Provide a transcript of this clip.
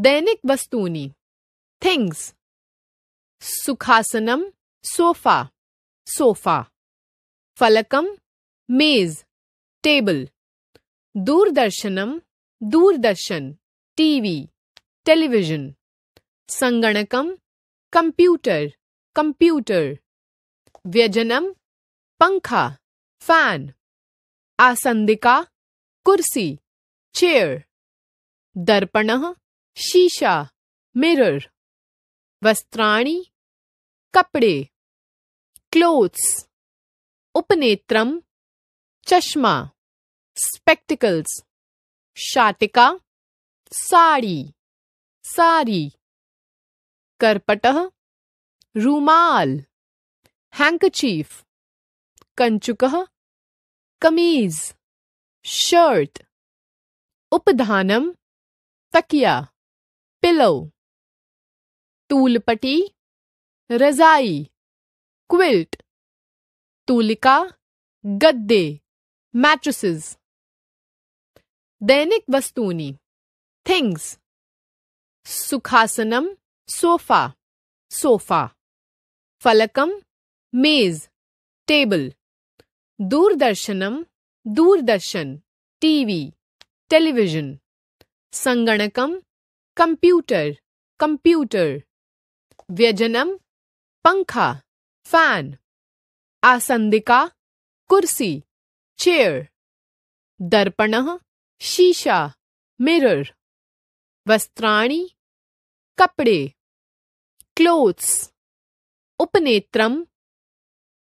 दैनिक वस्तूनी थिंग्स सुखासनम सोफा सोफा फलकम मेज टेबल दूरदर्शनम दूरदर्शन टीवी टेलीविजन संगणकम कंप्यूटर कंप्यूटर व्यजनम पंखा फैन आसंदिका कुर्सी चेयर दर्पण शीशा मिरर वस्त्राणी कपड़े क्लोथ्स उपनेत्रम चश्मा स्पेक्टिकल्स शाटिका साड़ी सारी करपट रूमाल हैंकचीफ कंचुक कमीज शर्ट उपधानम तकिया पिलो तूलपटी रजाई क्विल्ट तूलिका गद्दे मैट्रेसेस दैनिक वस्तुनी थिंग्स सुखासनम सोफा सोफा फलकम मेज टेबल दूरदर्शनम दूरदर्शन टीवी टेलीविजन संगणकम कंप्यूटर कंप्यूटर व्यजनम पंखा फैन आसंदिका कुर्सी चेयर दर्पण शीशा मिरर वस्त्राणी कपड़े क्लोथ्स उपनेत्रम